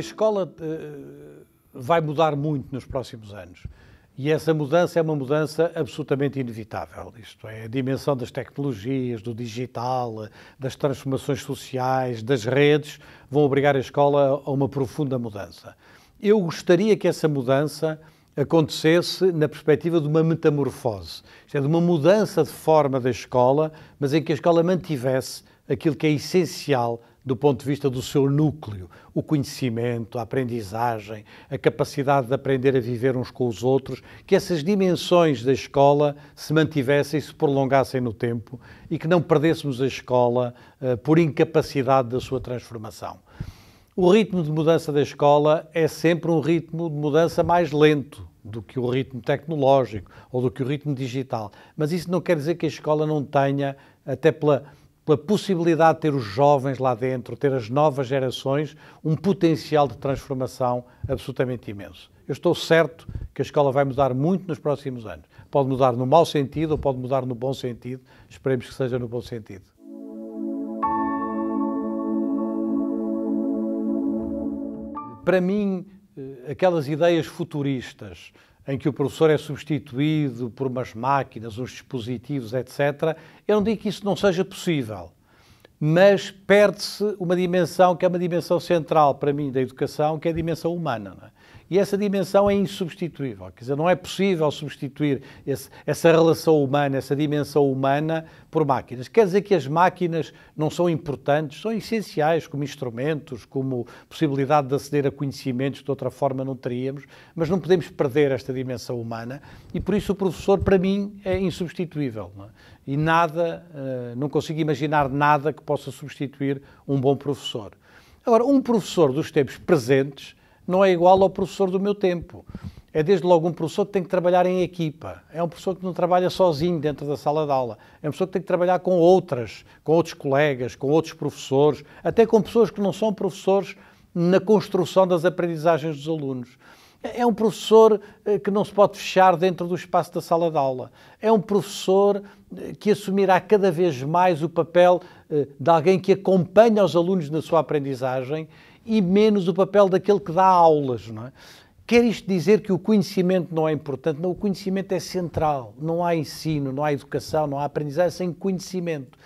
escola eh, vai mudar muito nos próximos anos. E essa mudança é uma mudança absolutamente inevitável. Isto é, a dimensão das tecnologias, do digital, das transformações sociais, das redes, vão obrigar a escola a uma profunda mudança. Eu gostaria que essa mudança acontecesse na perspectiva de uma metamorfose, isto é, de uma mudança de forma da escola, mas em que a escola mantivesse aquilo que é essencial do ponto de vista do seu núcleo, o conhecimento, a aprendizagem, a capacidade de aprender a viver uns com os outros, que essas dimensões da escola se mantivessem, e se prolongassem no tempo e que não perdêssemos a escola uh, por incapacidade da sua transformação. O ritmo de mudança da escola é sempre um ritmo de mudança mais lento do que o ritmo tecnológico ou do que o ritmo digital, mas isso não quer dizer que a escola não tenha, até pela pela possibilidade de ter os jovens lá dentro, ter as novas gerações, um potencial de transformação absolutamente imenso. Eu estou certo que a escola vai mudar muito nos próximos anos. Pode mudar no mau sentido ou pode mudar no bom sentido. Esperemos que seja no bom sentido. Para mim, eh, aquelas ideias futuristas, em que o professor é substituído por umas máquinas, uns dispositivos, etc., eu não digo que isso não seja possível, mas perde-se uma dimensão que é uma dimensão central para mim da educação, que é a dimensão humana. É? E essa dimensão é insubstituível, quer dizer, não é possível substituir esse, essa relação humana, essa dimensão humana por máquinas. Quer dizer que as máquinas não são importantes, são essenciais como instrumentos, como possibilidade de aceder a conhecimentos que de outra forma não teríamos, mas não podemos perder esta dimensão humana e por isso o professor, para mim, é insubstituível. Não é? E nada, eh, não consigo imaginar nada que possa substituir um bom professor. Agora, um professor dos tempos presentes não é igual ao professor do meu tempo. É desde logo um professor que tem que trabalhar em equipa, é um professor que não trabalha sozinho dentro da sala de aula, é um professor que tem que trabalhar com outras, com outros colegas, com outros professores, até com pessoas que não são professores na construção das aprendizagens dos alunos. É um professor eh, que não se pode fechar dentro do espaço da sala de aula. É um professor eh, que assumirá cada vez mais o papel eh, de alguém que acompanha os alunos na sua aprendizagem e menos o papel daquele que dá aulas, não é? Quer isto dizer que o conhecimento não é importante? Não, o conhecimento é central. Não há ensino, não há educação, não há aprendizagem sem conhecimento.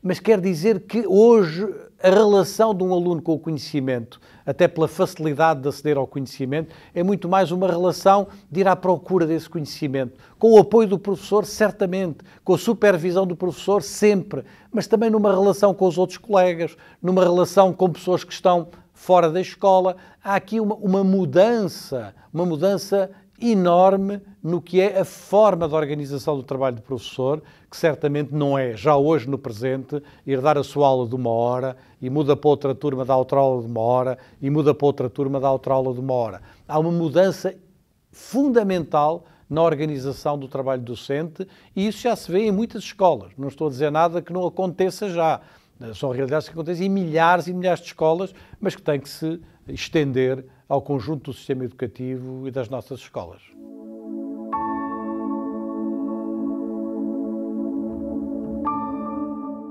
Mas quer dizer que hoje a relação de um aluno com o conhecimento, até pela facilidade de aceder ao conhecimento, é muito mais uma relação de ir à procura desse conhecimento. Com o apoio do professor, certamente, com a supervisão do professor, sempre, mas também numa relação com os outros colegas, numa relação com pessoas que estão fora da escola. Há aqui uma, uma mudança, uma mudança enorme no que é a forma de organização do trabalho do professor, que certamente não é, já hoje no presente, ir dar a sua aula de uma hora e muda para outra turma, dá outra aula de uma hora e muda para outra turma, dá outra aula de uma hora. Há uma mudança fundamental na organização do trabalho docente e isso já se vê em muitas escolas. Não estou a dizer nada que não aconteça já. Né? São realidades que acontecem em milhares e milhares de escolas, mas que têm que se estender ao conjunto do sistema educativo e das nossas escolas.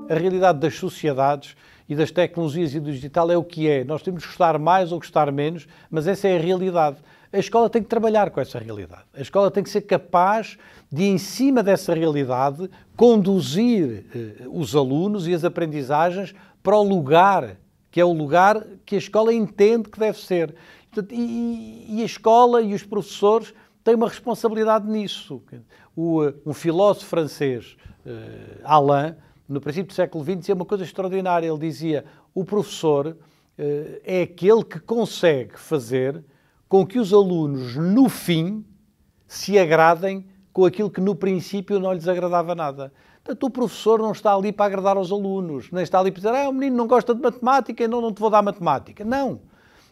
A realidade das sociedades e das tecnologias e do digital é o que é. Nós temos que gostar mais ou gostar menos, mas essa é a realidade a escola tem que trabalhar com essa realidade. A escola tem que ser capaz de, em cima dessa realidade, conduzir eh, os alunos e as aprendizagens para o lugar que é o lugar que a escola entende que deve ser. E, e a escola e os professores têm uma responsabilidade nisso. O, eh, um filósofo francês, eh, Alain, no princípio do século XX, dizia uma coisa extraordinária. Ele dizia: o professor eh, é aquele que consegue fazer com que os alunos, no fim, se agradem com aquilo que no princípio não lhes agradava nada. Portanto, o professor não está ali para agradar aos alunos, nem está ali para dizer, ah, o menino não gosta de matemática, então não te vou dar matemática. Não.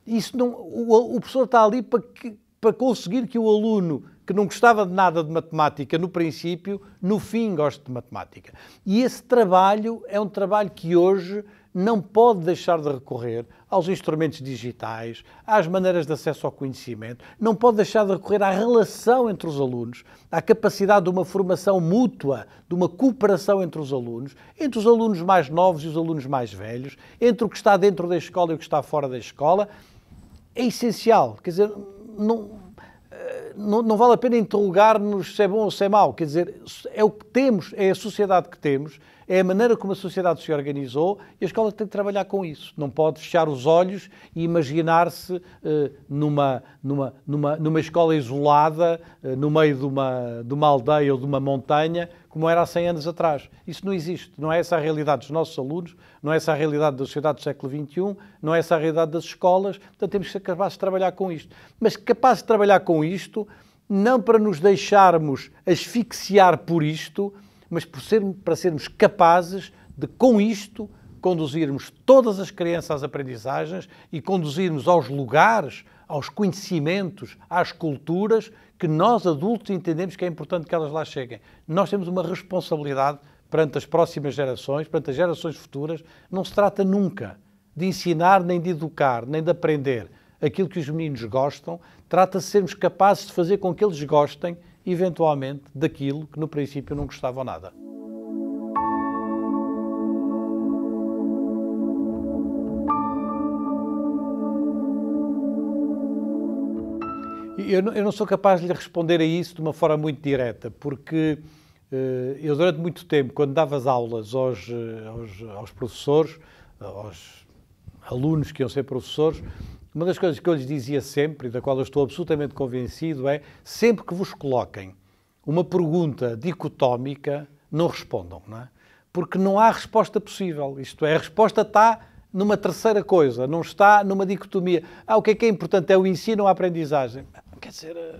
Isso não o, o professor está ali para, que, para conseguir que o aluno que não gostava de nada de matemática no princípio, no fim goste de matemática. E esse trabalho é um trabalho que hoje não pode deixar de recorrer aos instrumentos digitais, às maneiras de acesso ao conhecimento, não pode deixar de recorrer à relação entre os alunos, à capacidade de uma formação mútua, de uma cooperação entre os alunos, entre os alunos mais novos e os alunos mais velhos, entre o que está dentro da escola e o que está fora da escola. É essencial, quer dizer, não, eh, não, não vale a pena interrogar-nos se é bom ou se é mau, quer dizer, é o que temos, é a sociedade que temos, é a maneira como a sociedade se organizou e a escola tem que trabalhar com isso. Não pode fechar os olhos e imaginar-se uh, numa, numa, numa, numa escola isolada, uh, no meio de uma, de uma aldeia ou de uma montanha, como era há 100 anos atrás. Isso não existe. Não é essa a realidade dos nossos alunos, não é essa a realidade da sociedade do século XXI, não é essa a realidade das escolas. Portanto, temos que ser capazes de trabalhar com isto. Mas capazes de trabalhar com isto não para nos deixarmos asfixiar por isto, mas ser, para sermos capazes de, com isto, conduzirmos todas as crianças às aprendizagens e conduzirmos aos lugares, aos conhecimentos, às culturas que nós adultos entendemos que é importante que elas lá cheguem. Nós temos uma responsabilidade perante as próximas gerações, perante as gerações futuras. Não se trata nunca de ensinar, nem de educar, nem de aprender aquilo que os meninos gostam, trata-se de sermos capazes de fazer com que eles gostem, eventualmente, daquilo que no princípio não gostavam nada. Eu não, sou capaz de lhe responder a isso de uma forma muito direta, porque eh, eu, durante muito tempo, quando dava as aulas aos, eh, aos, aos professores, aos alunos que iam ser professores, uma das coisas que eu lhes dizia sempre, e da qual eu estou absolutamente convencido, é sempre que vos coloquem uma pergunta dicotómica, não respondam, não é? Porque não há resposta possível. Isto é, a resposta está numa terceira coisa, não está numa dicotomia. Ah, o que é que é importante? É o ensino ou a aprendizagem? Quer dizer, eh,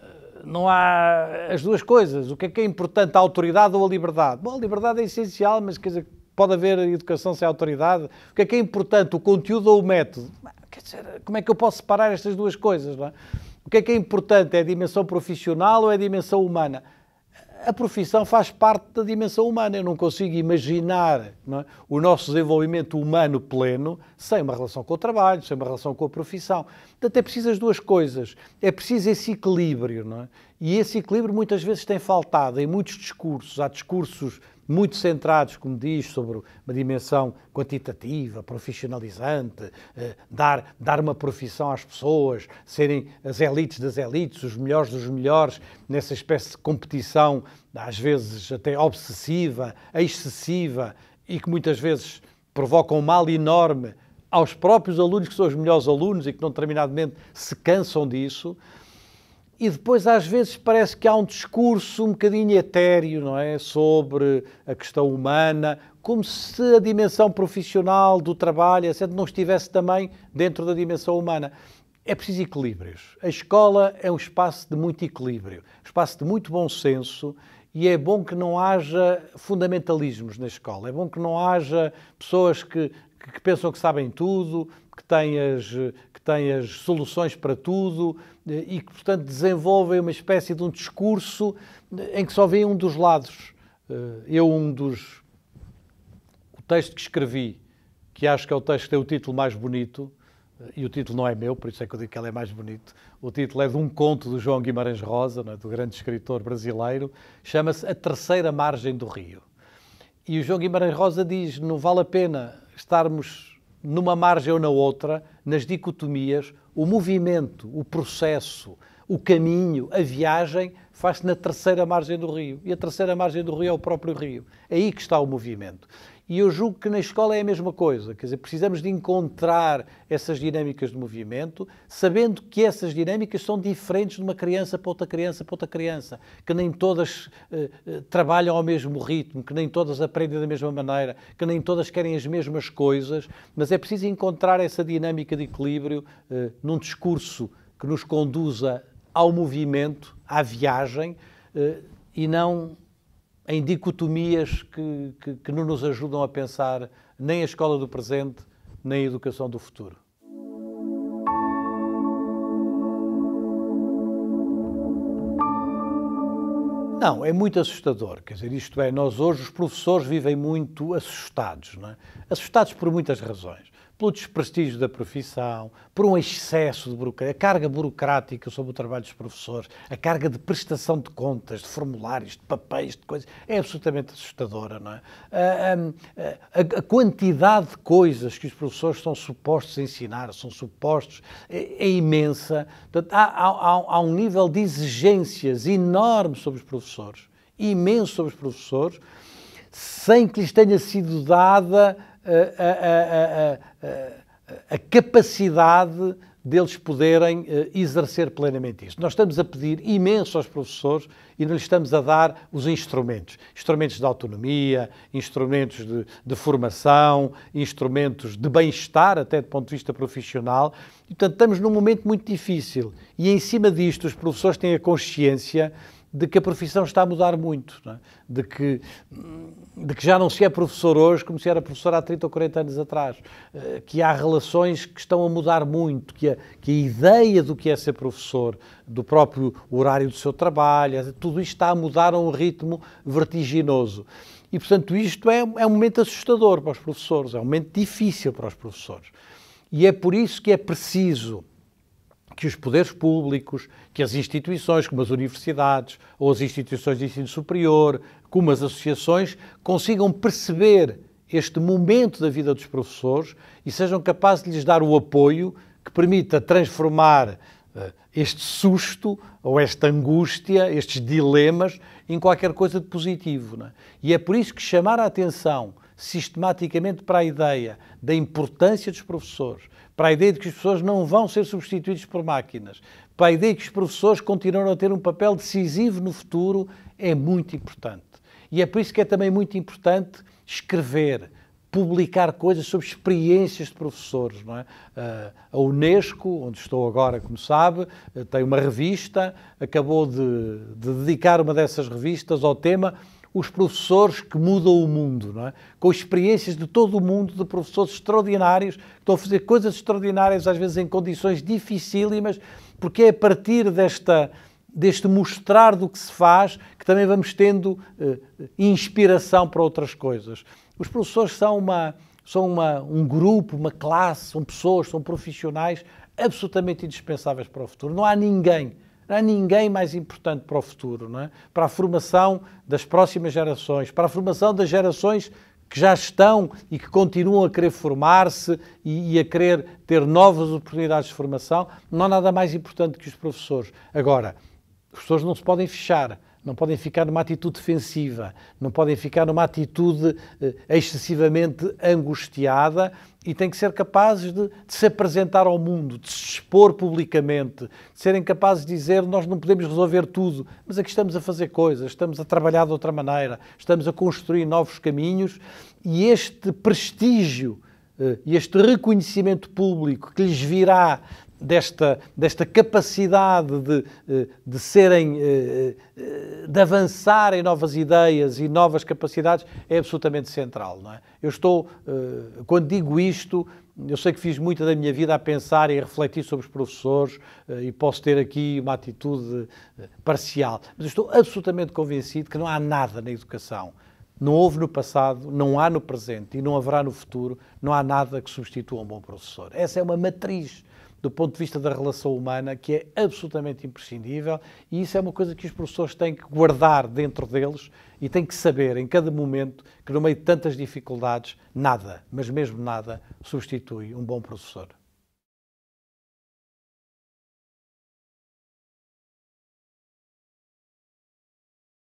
eh, não há as duas coisas. O que é que é importante, a autoridade ou a liberdade? Bom, a liberdade é essencial, mas quer dizer, pode haver educação sem autoridade. O que é que é importante, o conteúdo ou o método? Quer dizer, como é que eu posso separar estas duas coisas? É? O que é que é importante? É a dimensão profissional ou é a dimensão humana? A profissão faz parte da dimensão humana. Eu não consigo imaginar não é? o nosso desenvolvimento humano pleno sem uma relação com o trabalho, sem uma relação com a profissão. Portanto, é preciso as duas coisas. É preciso esse equilíbrio. Não é? E esse equilíbrio muitas vezes tem faltado em muitos discursos. Há discursos muito centrados, como diz, sobre uma dimensão quantitativa, profissionalizante, eh, dar, dar uma profissão às pessoas, serem as elites das elites, os melhores dos melhores, nessa espécie de competição, às vezes até obsessiva, excessiva, e que muitas vezes provoca um mal enorme aos próprios alunos, que são os melhores alunos e que, não determinadamente, se cansam disso. E depois, às vezes, parece que há um discurso um bocadinho etéreo, não é? Sobre a questão humana, como se a dimensão profissional do trabalho, etc., não estivesse também dentro da dimensão humana. É preciso equilíbrios. A escola é um espaço de muito equilíbrio, espaço de muito bom senso e é bom que não haja fundamentalismos na escola, é bom que não haja pessoas que que, que pensam que sabem tudo, que têm as, que têm as soluções para tudo eh, e que, portanto, desenvolvem uma espécie de um discurso eh, em que só vêem um dos lados. Eh, eu, um dos. O texto que escrevi, que acho que é o texto que tem o título mais bonito, e o título não é meu, por isso é que eu digo que ele é mais bonito. O título é de um conto do João Guimarães Rosa, é? do grande escritor brasileiro, chama-se A Terceira Margem do Rio. E o João Guimarães Rosa diz: não vale a pena estarmos numa margem ou na outra, nas dicotomias, o movimento, o processo, o caminho, a viagem faz-se na terceira margem do rio. E a terceira margem do rio é o próprio rio. É aí que está o movimento. E eu julgo que na escola é a mesma coisa, quer dizer, precisamos de encontrar essas dinâmicas de movimento, sabendo que essas dinâmicas são diferentes de uma criança para outra criança para outra criança, que nem todas eh, eh, trabalham ao mesmo ritmo, que nem todas aprendem da mesma maneira, que nem todas querem as mesmas coisas, mas é preciso encontrar essa dinâmica de equilíbrio eh, num discurso que nos conduza ao movimento, à viagem, e não em dicotomias que, que, que não nos ajudam a pensar nem a escola do presente, nem a educação do futuro. Não, é muito assustador. Quer dizer, isto é, nós hoje, os professores vivem muito assustados, não é? Assustados por muitas razões pelo desprestígio da profissão, por um excesso de burocracia, a carga burocrática sobre o trabalho dos professores, a carga de prestação de contas, de formulários, de papéis, de coisas, é absolutamente assustadora, não é? A, hum, a, a quantidade de coisas que os professores são supostos a ensinar, são supostos, é, é imensa. Portanto, há, há, há um nível de exigências enorme sobre os professores, imenso sobre os professores, sem que lhes tenha sido dada a, a, a, a capacidade deles poderem eh, exercer plenamente isso. Nós estamos a pedir imenso aos professores e não lhes estamos a dar os instrumentos. Instrumentos de autonomia, instrumentos de, de formação, instrumentos de bem-estar, até do ponto de vista profissional. E, portanto, estamos num momento muito difícil. E, em cima disto, os professores têm a consciência de que a profissão está a mudar muito, é? de, que, de que já não se é professor hoje como se era professor há 30 ou 40 anos atrás, eh, que há relações que estão a mudar muito, que a, que a ideia do que é ser professor, do próprio horário do seu trabalho, é, tudo isto está a mudar a um ritmo vertiginoso. E, portanto, isto é, é um momento assustador para os professores, é um momento difícil para os professores. E é por isso que é preciso que os poderes públicos, que as instituições, como as universidades ou as instituições de ensino superior, como as associações, consigam perceber este momento da vida dos professores e sejam capazes de lhes dar o apoio que permita transformar eh, este susto ou esta angústia, estes dilemas, em qualquer coisa de positivo. É? E é por isso que chamar a atenção sistematicamente para a ideia da importância dos professores, para a ideia de que os professores não vão ser substituídos por máquinas, para a ideia de que os professores continuam a ter um papel decisivo no futuro, é muito importante. E é por isso que é também muito importante escrever, publicar coisas sobre experiências de professores. Não é? Ah, a Unesco, onde estou agora, como sabe, tem uma revista, acabou de, de dedicar uma dessas revistas ao tema os professores que mudam o mundo, não é? com experiências de todo o mundo, de professores extraordinários, que estão a fazer coisas extraordinárias, às vezes em condições dificílimas, porque é a partir desta, deste mostrar do que se faz que também vamos tendo eh, inspiração para outras coisas. Os professores são, uma, são uma, um grupo, uma classe, são pessoas, são profissionais absolutamente indispensáveis para o futuro. Não há ninguém não há ninguém mais importante para o futuro, não é? para a formação das próximas gerações, para a formação das gerações que já estão e que continuam a querer formar-se e, e, a querer ter novas oportunidades de formação, não há nada mais importante que os professores. Agora, os professores não se podem fechar não podem ficar numa atitude defensiva, não podem ficar numa atitude eh, excessivamente angustiada e têm que ser capazes de, de, se apresentar ao mundo, de se expor publicamente, de serem capazes de dizer nós não podemos resolver tudo, mas aqui estamos a fazer coisas, estamos a trabalhar de outra maneira, estamos a construir novos caminhos e este prestígio eh, e este reconhecimento público que lhes virá desta, desta capacidade de, eh, de serem, eh, eh, de avançarem novas ideias e novas capacidades é absolutamente central. Não é? Eu estou, quando digo isto, eu sei que fiz muita da minha vida a pensar e a refletir sobre os professores e posso ter aqui uma atitude parcial, mas estou absolutamente convencido que não há nada na educação. Não houve no passado, não há no presente e não haverá no futuro, não há nada que substitua um bom professor. Essa é uma matriz do ponto de vista da relação humana, que é absolutamente imprescindível, e isso é uma coisa que os professores têm que guardar dentro deles e têm que saber, em cada momento, que no meio de tantas dificuldades, nada, mas mesmo nada, substitui um bom professor.